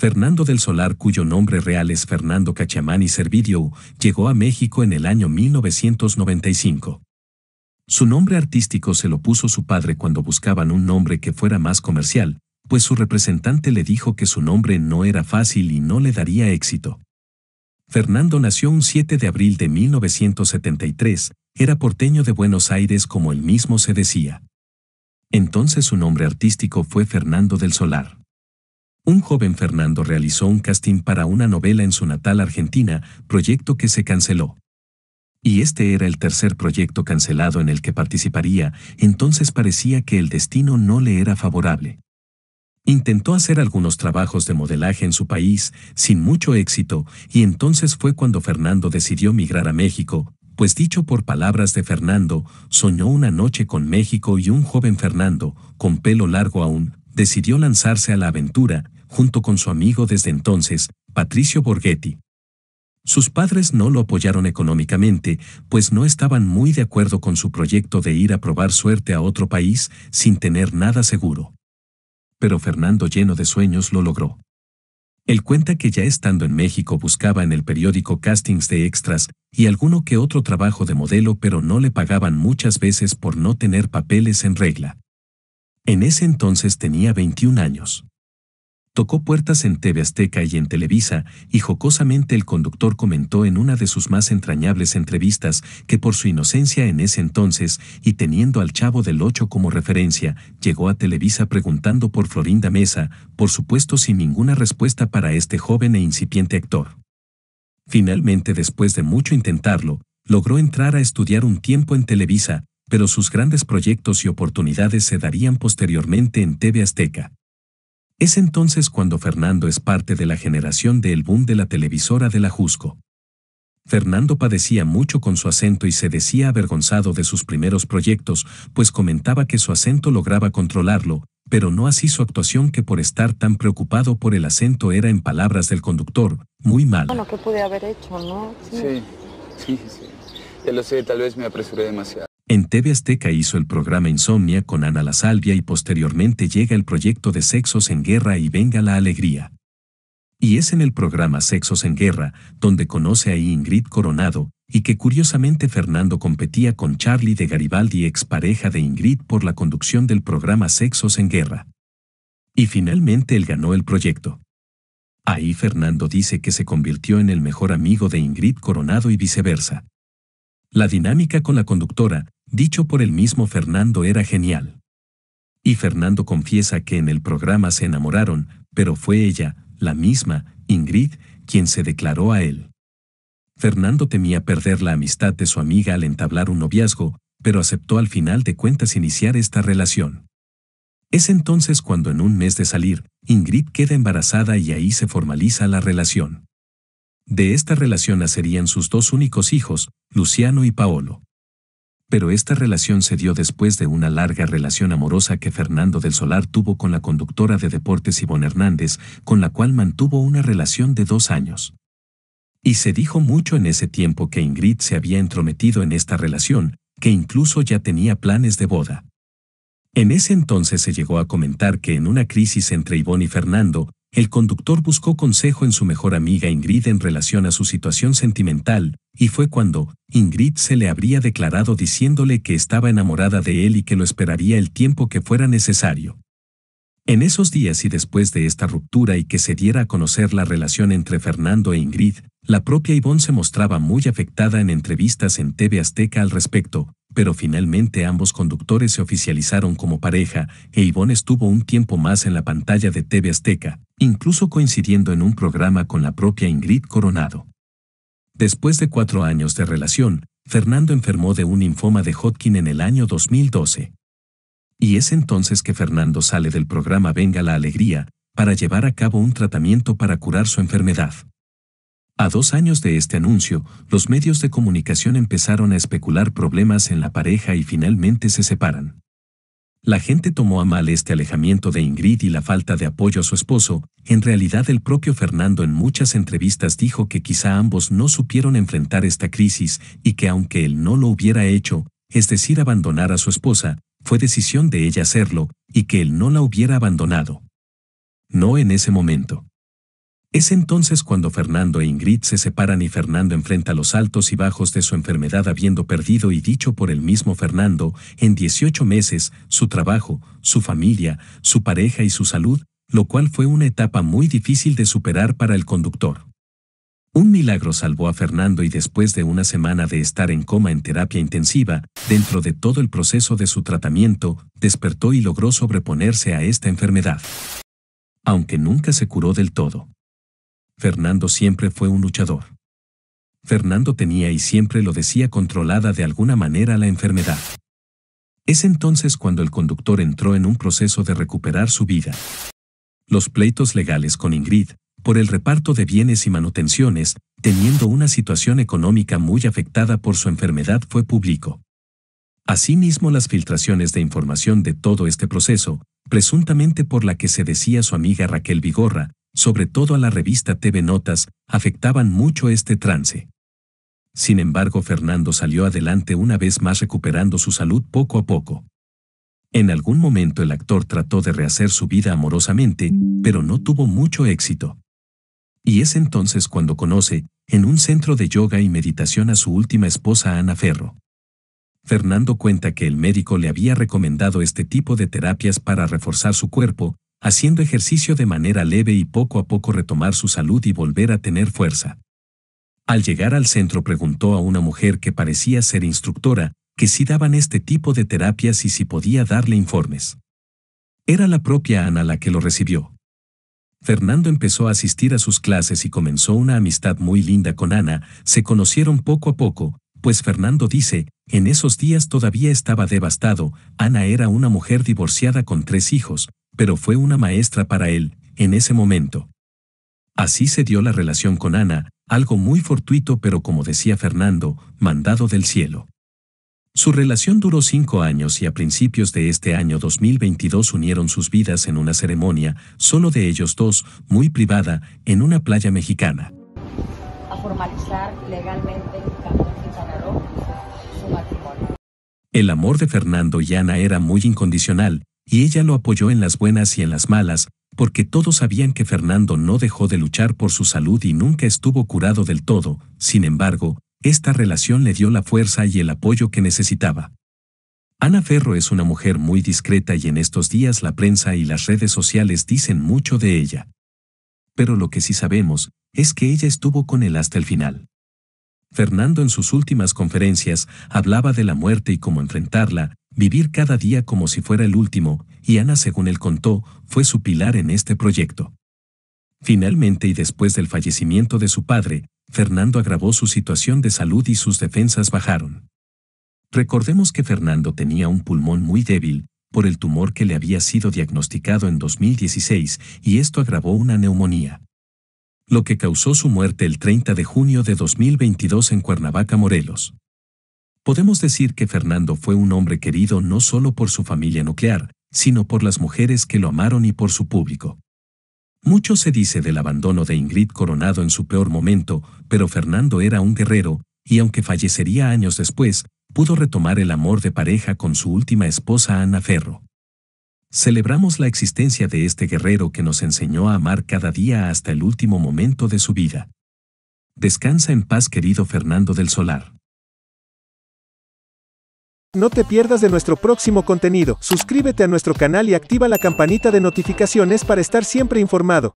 Fernando del Solar, cuyo nombre real es Fernando Cachamani Servidio, llegó a México en el año 1995. Su nombre artístico se lo puso su padre cuando buscaban un nombre que fuera más comercial, pues su representante le dijo que su nombre no era fácil y no le daría éxito. Fernando nació un 7 de abril de 1973, era porteño de Buenos Aires como él mismo se decía. Entonces su nombre artístico fue Fernando del Solar un joven Fernando realizó un casting para una novela en su natal Argentina, proyecto que se canceló. Y este era el tercer proyecto cancelado en el que participaría, entonces parecía que el destino no le era favorable. Intentó hacer algunos trabajos de modelaje en su país, sin mucho éxito, y entonces fue cuando Fernando decidió migrar a México, pues dicho por palabras de Fernando, soñó una noche con México y un joven Fernando, con pelo largo aún, decidió lanzarse a la aventura, junto con su amigo desde entonces, Patricio Borghetti. Sus padres no lo apoyaron económicamente, pues no estaban muy de acuerdo con su proyecto de ir a probar suerte a otro país sin tener nada seguro. Pero Fernando lleno de sueños lo logró. Él cuenta que ya estando en México buscaba en el periódico castings de extras y alguno que otro trabajo de modelo pero no le pagaban muchas veces por no tener papeles en regla. En ese entonces tenía 21 años. Tocó puertas en TV Azteca y en Televisa, y jocosamente el conductor comentó en una de sus más entrañables entrevistas que por su inocencia en ese entonces, y teniendo al Chavo del Ocho como referencia, llegó a Televisa preguntando por Florinda Mesa, por supuesto sin ninguna respuesta para este joven e incipiente actor. Finalmente, después de mucho intentarlo, logró entrar a estudiar un tiempo en Televisa, pero sus grandes proyectos y oportunidades se darían posteriormente en TV Azteca. Es entonces cuando Fernando es parte de la generación del boom de la televisora de la Jusco. Fernando padecía mucho con su acento y se decía avergonzado de sus primeros proyectos, pues comentaba que su acento lograba controlarlo, pero no así su actuación que por estar tan preocupado por el acento era, en palabras del conductor, muy mal. Bueno, ¿qué pude haber hecho, no? Sí, sí, sí. sí. Ya lo sé, tal vez me apresuré demasiado. En TV Azteca hizo el programa Insomnia con Ana La Salvia y posteriormente llega el proyecto de Sexos en Guerra y Venga la Alegría. Y es en el programa Sexos en Guerra donde conoce a Ingrid Coronado, y que curiosamente Fernando competía con Charlie de Garibaldi, ex pareja de Ingrid, por la conducción del programa Sexos en Guerra. Y finalmente él ganó el proyecto. Ahí Fernando dice que se convirtió en el mejor amigo de Ingrid Coronado y viceversa. La dinámica con la conductora dicho por el mismo Fernando era genial. Y Fernando confiesa que en el programa se enamoraron, pero fue ella, la misma, Ingrid, quien se declaró a él. Fernando temía perder la amistad de su amiga al entablar un noviazgo, pero aceptó al final de cuentas iniciar esta relación. Es entonces cuando en un mes de salir, Ingrid queda embarazada y ahí se formaliza la relación. De esta relación nacerían sus dos únicos hijos, Luciano y Paolo pero esta relación se dio después de una larga relación amorosa que Fernando del Solar tuvo con la conductora de deportes Ivonne Hernández, con la cual mantuvo una relación de dos años. Y se dijo mucho en ese tiempo que Ingrid se había entrometido en esta relación, que incluso ya tenía planes de boda. En ese entonces se llegó a comentar que en una crisis entre Ivonne y Fernando, el conductor buscó consejo en su mejor amiga Ingrid en relación a su situación sentimental, y fue cuando Ingrid se le habría declarado diciéndole que estaba enamorada de él y que lo esperaría el tiempo que fuera necesario. En esos días y después de esta ruptura y que se diera a conocer la relación entre Fernando e Ingrid, la propia Ivonne se mostraba muy afectada en entrevistas en TV Azteca al respecto, pero finalmente ambos conductores se oficializaron como pareja e Ivonne estuvo un tiempo más en la pantalla de TV Azteca, incluso coincidiendo en un programa con la propia Ingrid Coronado. Después de cuatro años de relación, Fernando enfermó de un linfoma de Hodgkin en el año 2012 y es entonces que Fernando sale del programa Venga la Alegría, para llevar a cabo un tratamiento para curar su enfermedad. A dos años de este anuncio, los medios de comunicación empezaron a especular problemas en la pareja y finalmente se separan. La gente tomó a mal este alejamiento de Ingrid y la falta de apoyo a su esposo, en realidad el propio Fernando en muchas entrevistas dijo que quizá ambos no supieron enfrentar esta crisis y que aunque él no lo hubiera hecho, es decir, abandonar a su esposa, fue decisión de ella hacerlo, y que él no la hubiera abandonado. No en ese momento. Es entonces cuando Fernando e Ingrid se separan y Fernando enfrenta los altos y bajos de su enfermedad habiendo perdido y dicho por el mismo Fernando, en 18 meses, su trabajo, su familia, su pareja y su salud, lo cual fue una etapa muy difícil de superar para el conductor. Un milagro salvó a Fernando y después de una semana de estar en coma en terapia intensiva, dentro de todo el proceso de su tratamiento, despertó y logró sobreponerse a esta enfermedad. Aunque nunca se curó del todo. Fernando siempre fue un luchador. Fernando tenía y siempre lo decía controlada de alguna manera la enfermedad. Es entonces cuando el conductor entró en un proceso de recuperar su vida. Los pleitos legales con Ingrid, por el reparto de bienes y manutenciones, teniendo una situación económica muy afectada por su enfermedad fue público. Asimismo, las filtraciones de información de todo este proceso, presuntamente por la que se decía su amiga Raquel Vigorra, sobre todo a la revista TV Notas, afectaban mucho este trance. Sin embargo, Fernando salió adelante una vez más recuperando su salud poco a poco. En algún momento el actor trató de rehacer su vida amorosamente, pero no tuvo mucho éxito y es entonces cuando conoce, en un centro de yoga y meditación a su última esposa Ana Ferro. Fernando cuenta que el médico le había recomendado este tipo de terapias para reforzar su cuerpo, haciendo ejercicio de manera leve y poco a poco retomar su salud y volver a tener fuerza. Al llegar al centro preguntó a una mujer que parecía ser instructora, que si daban este tipo de terapias y si podía darle informes. Era la propia Ana la que lo recibió. Fernando empezó a asistir a sus clases y comenzó una amistad muy linda con Ana, se conocieron poco a poco, pues Fernando dice, en esos días todavía estaba devastado, Ana era una mujer divorciada con tres hijos, pero fue una maestra para él, en ese momento. Así se dio la relación con Ana, algo muy fortuito pero como decía Fernando, mandado del cielo. Su relación duró cinco años y a principios de este año 2022 unieron sus vidas en una ceremonia, solo de ellos dos, muy privada, en una playa mexicana. A formalizar legalmente matrimonio. El amor de Fernando y Ana era muy incondicional, y ella lo apoyó en las buenas y en las malas, porque todos sabían que Fernando no dejó de luchar por su salud y nunca estuvo curado del todo, sin embargo, esta relación le dio la fuerza y el apoyo que necesitaba. Ana Ferro es una mujer muy discreta y en estos días la prensa y las redes sociales dicen mucho de ella. Pero lo que sí sabemos es que ella estuvo con él hasta el final. Fernando en sus últimas conferencias hablaba de la muerte y cómo enfrentarla, vivir cada día como si fuera el último, y Ana, según él contó, fue su pilar en este proyecto. Finalmente y después del fallecimiento de su padre, Fernando agravó su situación de salud y sus defensas bajaron. Recordemos que Fernando tenía un pulmón muy débil, por el tumor que le había sido diagnosticado en 2016, y esto agravó una neumonía. Lo que causó su muerte el 30 de junio de 2022 en Cuernavaca, Morelos. Podemos decir que Fernando fue un hombre querido no solo por su familia nuclear, sino por las mujeres que lo amaron y por su público. Mucho se dice del abandono de Ingrid Coronado en su peor momento, pero Fernando era un guerrero, y aunque fallecería años después, pudo retomar el amor de pareja con su última esposa Ana Ferro. Celebramos la existencia de este guerrero que nos enseñó a amar cada día hasta el último momento de su vida. Descansa en paz querido Fernando del Solar. No te pierdas de nuestro próximo contenido, suscríbete a nuestro canal y activa la campanita de notificaciones para estar siempre informado.